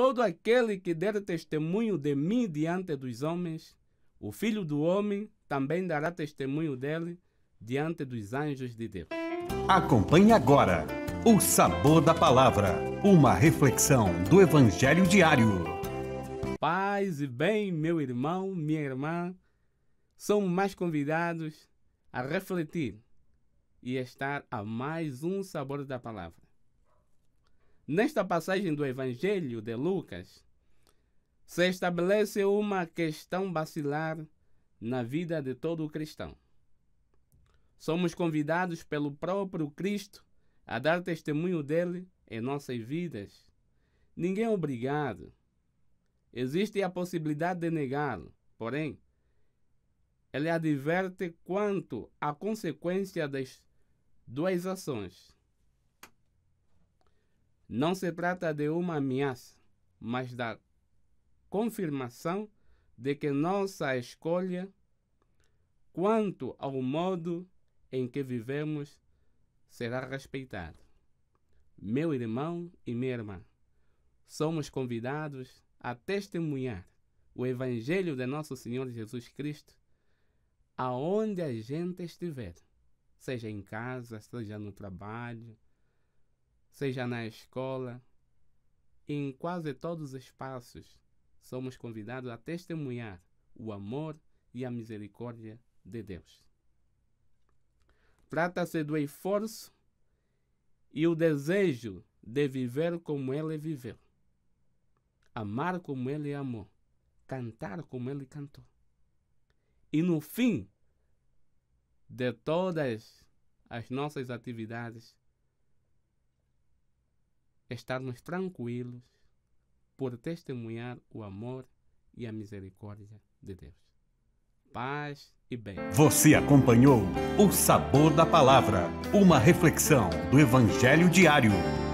Todo aquele que der testemunho de mim diante dos homens, o filho do homem também dará testemunho dele diante dos anjos de Deus. Acompanhe agora o sabor da palavra, uma reflexão do Evangelho diário. Paz e bem, meu irmão, minha irmã, são mais convidados a refletir e estar a mais um sabor da palavra. Nesta passagem do Evangelho de Lucas, se estabelece uma questão basilar na vida de todo cristão. Somos convidados pelo próprio Cristo a dar testemunho dele em nossas vidas. Ninguém é obrigado. Existe a possibilidade de negá-lo, porém, ele adverte quanto à consequência das duas ações. Não se trata de uma ameaça, mas da confirmação de que nossa escolha quanto ao modo em que vivemos será respeitada. Meu irmão e minha irmã, somos convidados a testemunhar o Evangelho de Nosso Senhor Jesus Cristo aonde a gente estiver, seja em casa, seja no trabalho, seja na escola, em quase todos os espaços, somos convidados a testemunhar o amor e a misericórdia de Deus. Trata-se do esforço e o desejo de viver como ele viveu, amar como ele amou, cantar como ele cantou. E no fim de todas as nossas atividades, estarmos tranquilos por testemunhar o amor e a misericórdia de Deus. Paz e bem. Você acompanhou O Sabor da Palavra, uma reflexão do Evangelho diário